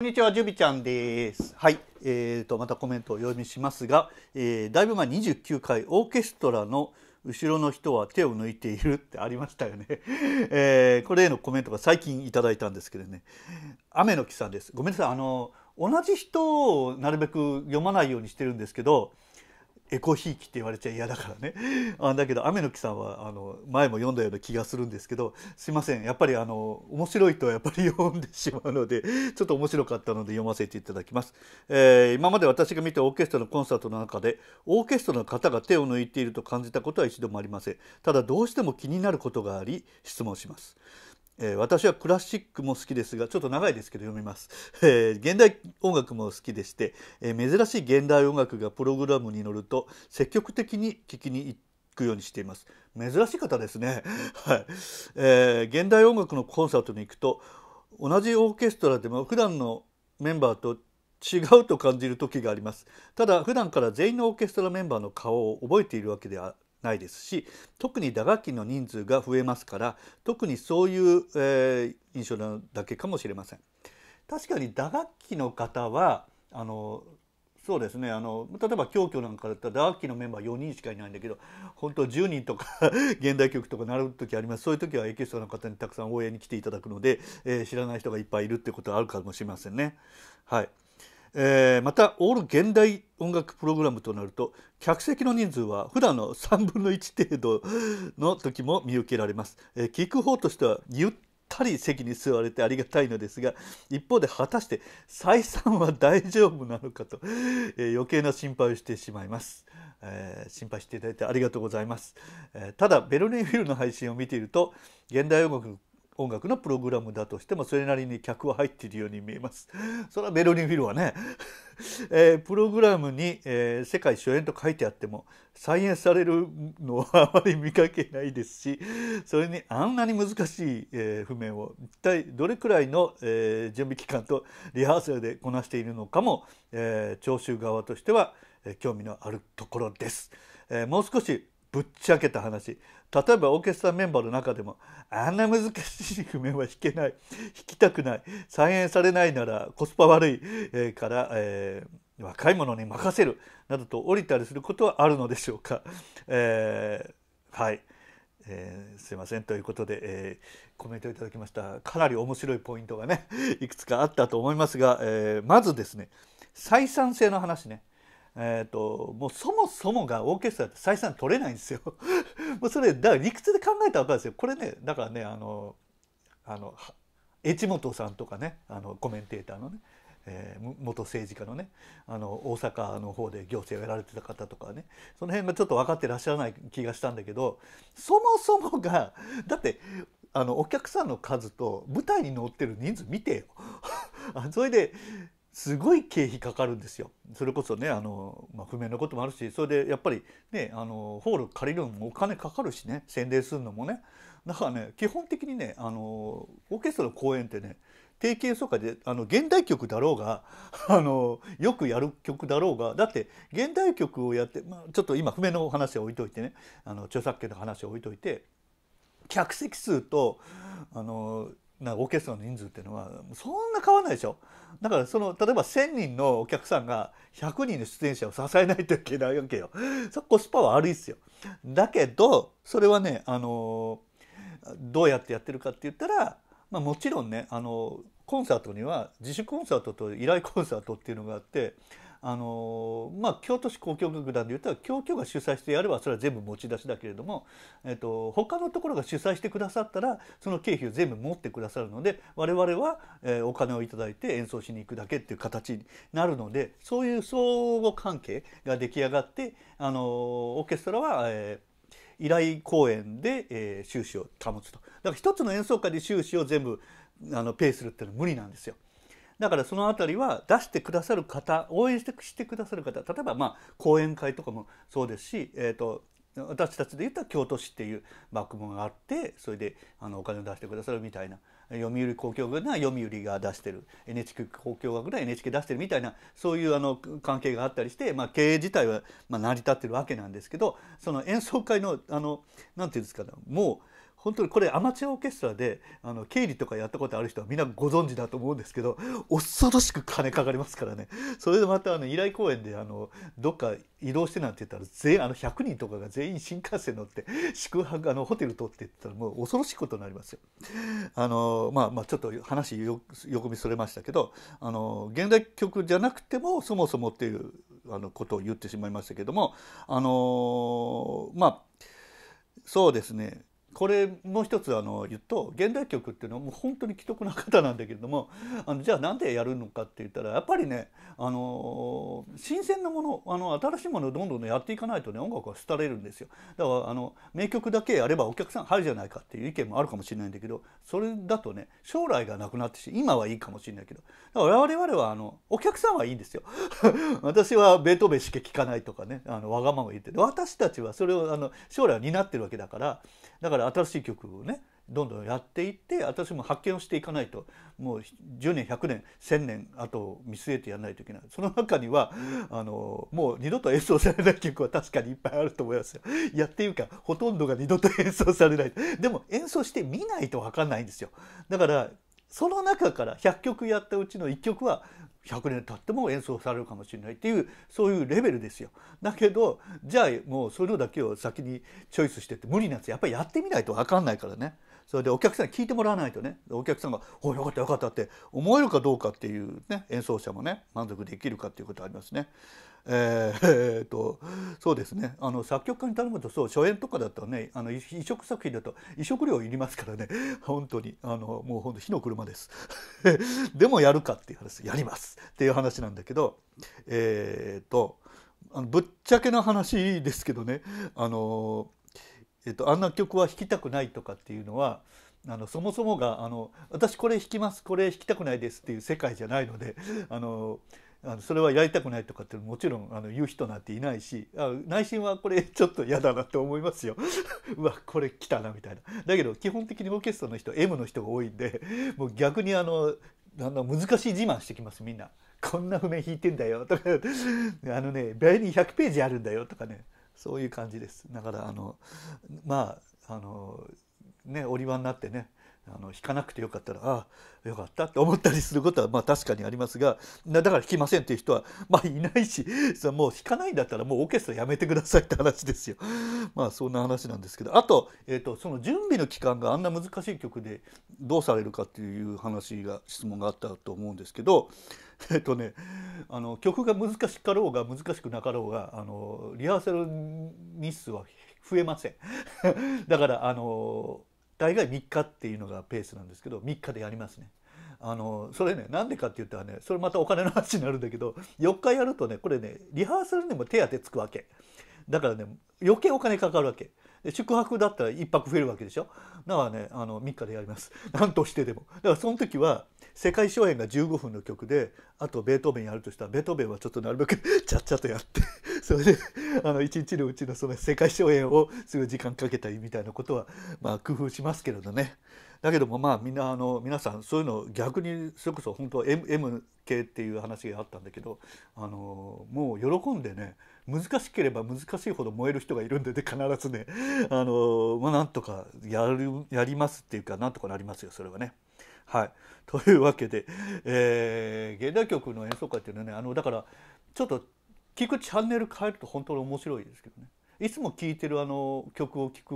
こんにちは、ジュビちゃんです。はい、えーと、またコメントを読みしますが、えー、だいぶ前29回、オーケストラの後ろの人は手を抜いているってありましたよね。えー、これへのコメントが最近いただいたんですけどね、雨の木さんです。ごめんなさい、あの、同じ人をなるべく読まないようにしてるんですけど、エコひいきって言われちゃ嫌だからね あだけど雨の木さんはあの前も読んだような気がするんですけどすいませんやっぱりあの面白いとはやっぱり読んでしまうので ちょっと面白かったので読ませていただきます、えー、今まで私が見たオーケストラのコンサートの中でオーケストラの方が手を抜いていると感じたことは一度もありませんただどうしても気になることがあり質問しますえー、私はクラシックも好きですがちょっと長いですけど読みます、えー、現代音楽も好きでして、えー、珍しい現代音楽がプログラムに乗ると積極的に聴きに行くようにしています珍しい方ですね、はい、えー、現代音楽のコンサートに行くと同じオーケストラでも普段のメンバーと違うと感じる時がありますただ普段から全員のオーケストラメンバーの顔を覚えているわけではないですし特に打楽器の人数が増えますから特にそういう、えー、印象なだけかもしれません。確かに打楽器の方はあのそうですねあの例えば京京なんかだったら打楽器のメンバー4人しかいないんだけど本当10人とか 現代曲とか習る時ありますそういう時はエキストラの方にたくさん応援に来ていただくので、えー、知らない人がいっぱいいるってことはあるかもしれませんね。はい、えー、またオール現代音楽プログラムとなると客席の人数は普段の3分の1程度の時も見受けられます、えー、聞く方としてはゆったり席に座れてありがたいのですが一方で果たして採算は大丈夫なのかと、えー、余計な心配をしてしまいます、えー、心配していただいてありがとうございます、えー、ただベルリンフィルの配信を見ていると現代音楽音楽のプログラムだとしてもそれなりに客は入っているように見えます。それはベルリンフィルはね、えー、プログラムに、えー、世界初演と書いてあっても再演されるのはあまり見かけないですしそれにあんなに難しい、えー、譜面を一体どれくらいの、え準備期間とリハーサルでこなしているのかも、え聴衆側としては、え興味のあるところです。えもう少しぶっちゃけた話例えばオーケストラメンバーの中でもあんな難しい譜面は弾けない弾きたくない再演されないならコスパ悪い、から、えー、若い者に任せるなどと降りたりすることはあるのでしょうか。えー、はいえー、すいませんということで、えー、コメントいただきましたかなり面白いポイントがねいくつかあったと思いますが、えまずですね採算性の話ねえーと、もうそもそもがオーケストラって採算取れないんですよ。もうそれだから理屈で考えたら分かるんですよ。これねだからねあのあの越本さんとかねあのコメンテーターのね、えー、元政治家のねあの大阪の方で行政をやられてた方とかねその辺がちょっと分かってらっしゃらない気がしたんだけどそもそもがだってあのお客さんの数と舞台に乗ってる人数見てよ。それですごい経費かかるんですよそれこそねあの、まあ、不明なこともあるしそれでやっぱりねあのホール借りるのもお金かかるしね宣伝するのもねだからね基本的にねあのオーケストラの公演ってね定期演奏会であの現代曲だろうが あのよくやる曲だろうがだって現代曲をやって、まあ、ちょっと今不明の話は置いといてねあの著作権の話は置いといて客席数とあのなオーケストラの人数っていうのはそんな変わらないでしょだからその例えば1,000人のお客さんが100人の出演者を支えないといけないわけよ。そコスパは悪いっすよ。だけどそれはねあのどうやってやってるかって言ったら、まあ、もちろんねあのコンサートには自主コンサートと依頼コンサートっていうのがあってあのまあ、京都市交響楽団でいうと京都が主催してやればそれは全部持ち出しだけれども、えっと、他のところが主催してくださったらその経費を全部持ってくださるので我々は、えー、お金を頂いて演奏しに行くだけっていう形になるのでそういう相互関係が出来上がってあのオーケストラは、えー依頼公演で、えー、収支を保つとだから一つの演奏会で収支を全部あのペイするっていうのは無理なんですよ。だからその辺りは出してくださる方応援してしてくださる方例えばまあ講演会とかもそうですし、えーと、私たちで言ったら京都市っていう幕府があってそれであのお金を出してくださるみたいな。読売交響楽な読売が出してる NHK 交響楽な NHK 出してるみたいなそういうあの関係があったりして、まあ、経営自体はまあ成り立ってるわけなんですけどその演奏会のあのなんて言うんですかねもう本当にこれアマチュアオーケストラであの経理とかやったことある人はみんなご存知だと思うんですけど恐ろしく金かかりますからねそれでまたあの依頼公演であのどっか移動してなんて言ったら全あの100人とかが全員新幹線乗って宿泊あのホテル取ってって言ったらもう恐ろしいことになりますよ。あのまあ、まあちょっと話横見それましたけどあの現代曲じゃなくてもそもそもっていうあのことを言ってしまいましたけどもあのまあそうですねこれもう一つあの言うと現代曲っていうのはもう本当に既得な方なんだけれどもあのじゃあなんでやるのかって言ったらやっぱりねあの新鮮なものあの新しいものをどんどん、やっていかないとね音楽は廃れるんですよだからあの名曲だけやればお客さん入るじゃないかっていう意見もあるかもしれないんだけどそれだとね将来がなくなってし今はいいかもしれないけどだから我々はあのお客さんはいいんですよ 私はベートーベンしか聴かないとかねあのわがまま言って私たちはそれをあの将来は担ってるわけだからだからから新しい曲をねどんどんやっていって私も発見をしていかないともう10年100年1,000年あを見据えてやらないといけないその中にはあのもう二度と演奏されない曲は確かにいっぱいあると思いますよ。やっていうかほとんどが二度と演奏されないでも演奏してみないと分かんないんですよ。だからその中から100曲やったうちの1曲は100年経っても演奏されるかもしれないっていうそういうレベルですよ。だけどじゃあもうそれだけを先にチョイスしてって無理なんつやっぱりやってみないと分かんないからね。それでお客さんに聞いてもらわないとねお客さんが「およかったよかった」って思えるかどうかっていうね演奏者もね満足できるかっていうことありますね。えー、えー、とそうですねあの作曲家に頼むとそう初演とかだとねあの移植作品だと移植料いりますからね本当にあのもうほんと火の車です でもやるかっていう話やりますっていう話なんだけどえっ、ー、とあのぶっちゃけな話ですけどねあの、えっとあんな曲は弾きたくないとかっていうのはあのそもそもがあの私これ弾きますこれ弾きたくないですっていう世界じゃないのであの。あのそれはやりたくないとかってもちろんあの言う人なんていないしあ内心はこれちょっと嫌だなって思いますよ うわこれ来たなみたいなだけど基本的にオーケストラの人 M の人が多いんでもう逆にあのだん難しい自慢してきますみんなこんな譜面弾いてんだよとかあのね倍に100ページあるんだよとかねそういう感じですだからあのまああのね折り輪になってねあの弾かなくてよかったらああよかったって思ったりすることはまあ確かにありますがだから弾きませんっていう人は まあいないしそもう弾かないんだったらもうオーケストラやめてくださいって話ですよ。まあそんな話なんですけどあと,、えーと、とその準備の期間があんな難しい曲でどうされるかっていう話が質問があったと思うんですけど。えっとね、あの曲が難しかろうが難しくなかろうがあのリハーサル日数は増えませんだからあの大概3日っていうのがペースなんですけど3日でやりますね。あのそれねなんでかって言ったらねそれまたお金の話になるんだけど4日やるとねこれねリハーサルにも手当てつくわけだからね余計お金かかるわけで宿泊だったら1泊増えるわけでしょだからねあの3日でやります 何としてでもだからその時は世界初演が15分の曲であとベートーベンやるとしたらベートーベンはちょっとなるべく ちゃっちゃとやって それであの1日のうちのその世界初演をすごい時間かけたりみたいなことはまあ工夫しますけれどねだけどもまあみんなあの皆さんそういうの逆にそれこそ本当は M, M 系っていう話があったんだけどあのもう喜んでね難しければ難しいほど燃える人がいるんでね必ずねあの、まあ、なんとかやるやりますっていうかなんとかなりますよそれはね。はい、というわけで、えー、現代曲の演奏会っていうのはねあのだからちょっと聞くチャンネル変えると本当に面白いですけどねいつも聴いてるあの曲を聴く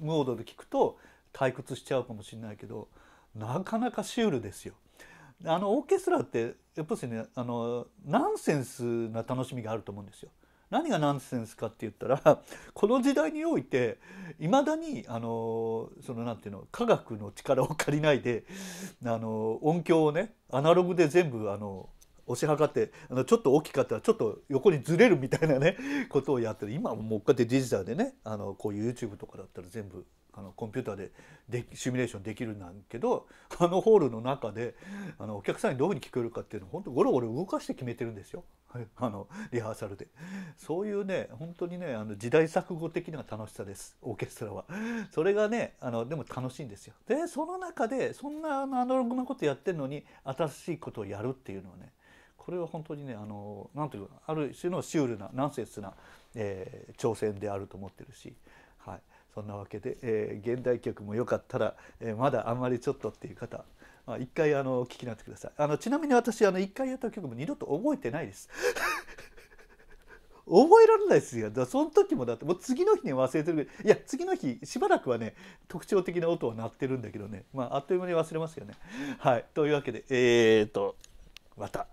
モードで聴くと退屈しちゃうかもしれないけどなかなかシュールですよ。あのオーケストラってやっぱりねあのナンセンスな楽しみがあると思うんですよ。何がナンセンスかって言ったら この時代においていまだにあのそのなんていうの科学の力を借りないであの音響をねアナログで全部あの押し量ってあのちょっと大きかったらちょっと横にずれるみたいなねことをやってる今もう一回デジタルでねあのこう YouTube とかだったら全部あのコンピューターででシミュレーションできるなんけどあのホールの中であのお客さんにどういうふうに聞こえるかっていうのを本当ゴロゴロ動かして決めてるんですよ、はい、あのリハーサルでそういうね本当にねあの時代錯誤的な楽しさですオーケストラはそれがねあのでも楽しいんですよでその中でそんなアナログなことやってるのに新しいことをやるっていうのはねこれは本当にねあのなんというかある種のシュールなナンセンスな、えー、挑戦であると思ってるし、はい、そんなわけで、えー、現代曲もよかったら、えー、まだあんまりちょっとっていう方まあ、一回あの聞きなってくださいあのちなみに私あの一回やった曲も二度と覚えてないです 覚えられないですよだその時もだってもう次の日ね忘れてるいや次の日しばらくはね特徴的な音は鳴ってるんだけどねまああっという間に忘れますよねはいというわけでえー、っとまた